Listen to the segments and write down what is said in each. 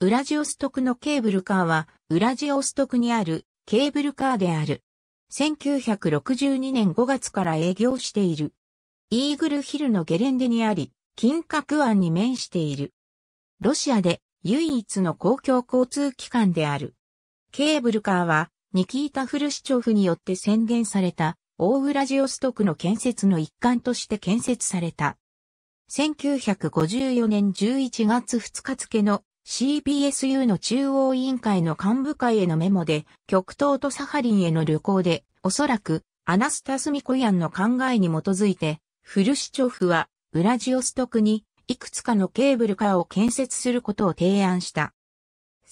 ウラジオストクのケーブルカーは、ウラジオストクにあるケーブルカーである。1962年5月から営業している。イーグルヒルのゲレンデにあり、金閣湾に面している。ロシアで唯一の公共交通機関である。ケーブルカーは、ニキータ・フルシチョフによって宣言された、大ウラジオストクの建設の一環として建設された。1954年11月2日付の CPSU の中央委員会の幹部会へのメモで、極東とサハリンへの旅行で、おそらく、アナスタス・ミコヤンの考えに基づいて、フルシチョフは、ウラジオストクに、いくつかのケーブルカーを建設することを提案した。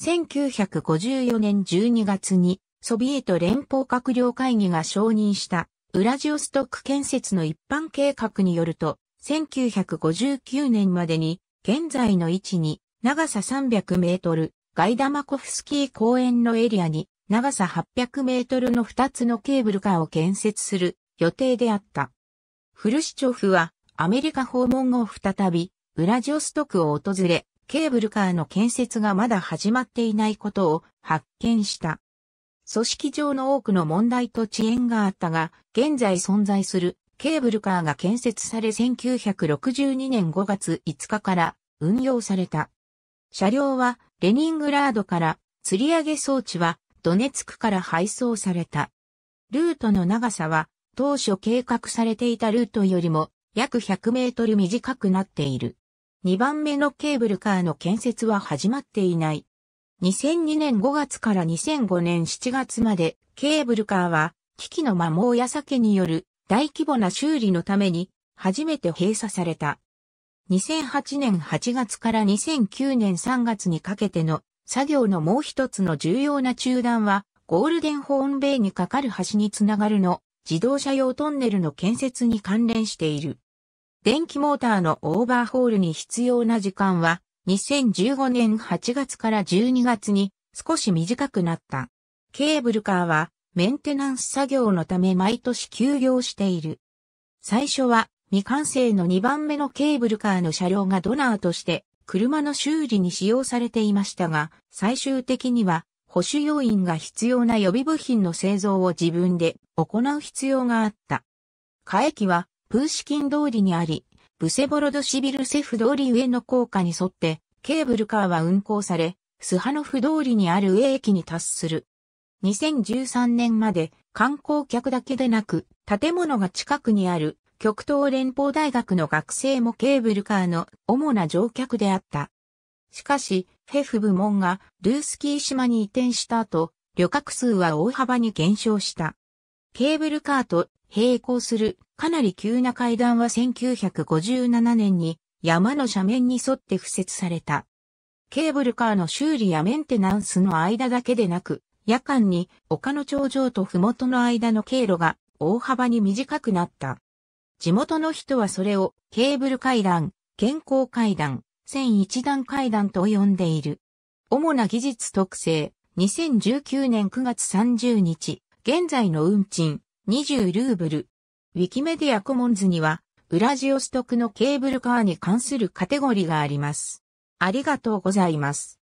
1954年12月に、ソビエト連邦閣僚会議が承認した、ウラジオストク建設の一般計画によると、1959年までに、現在の位置に、長さ300メートル、ガイダマコフスキー公園のエリアに、長さ800メートルの2つのケーブルカーを建設する予定であった。フルシチョフは、アメリカ訪問後再び、ウラジオストクを訪れ、ケーブルカーの建設がまだ始まっていないことを発見した。組織上の多くの問題と遅延があったが、現在存在するケーブルカーが建設され1962年5月5日から運用された。車両はレニングラードから吊り上げ装置はドネツクから配送された。ルートの長さは当初計画されていたルートよりも約100メートル短くなっている。2番目のケーブルカーの建設は始まっていない。2002年5月から2005年7月までケーブルカーは機器の摩耗や酒による大規模な修理のために初めて閉鎖された。2008年8月から2009年3月にかけての作業のもう一つの重要な中断は、ゴールデンホーンベイにかかる橋につながるの自動車用トンネルの建設に関連している。電気モーターのオーバーホールに必要な時間は、2015年8月から12月に少し短くなった。ケーブルカーはメンテナンス作業のため毎年休業している。最初は未完成の2番目のケーブルカーの車両がドナーとして車の修理に使用されていましたが、最終的には保守要員が必要な予備部品の製造を自分で行う必要があった。火駅はプーシキン通りにあり、ブセボロドシビルセフ通り上の高架に沿ってケーブルカーは運行され、スハノフ通りにある上駅に達する。2013年まで観光客だけでなく、建物が近くにある極東連邦大学の学生もケーブルカーの主な乗客であった。しかし、フェフ部門がルースキー島に移転した後、旅客数は大幅に減少した。ケーブルカーと並行するかなり急な階段は1957年に山の斜面に沿って敷設された。ケーブルカーの修理やメンテナンスの間だけでなく、夜間に丘の頂上と麓の間の経路が大幅に短くなった。地元の人はそれをケーブル階段、健康階段、1 0 0段階段と呼んでいる。主な技術特性、2019年9月30日、現在の運賃、20ルーブル。ウィキメディアコモンズには、ウラジオストクのケーブルカーに関するカテゴリーがあります。ありがとうございます。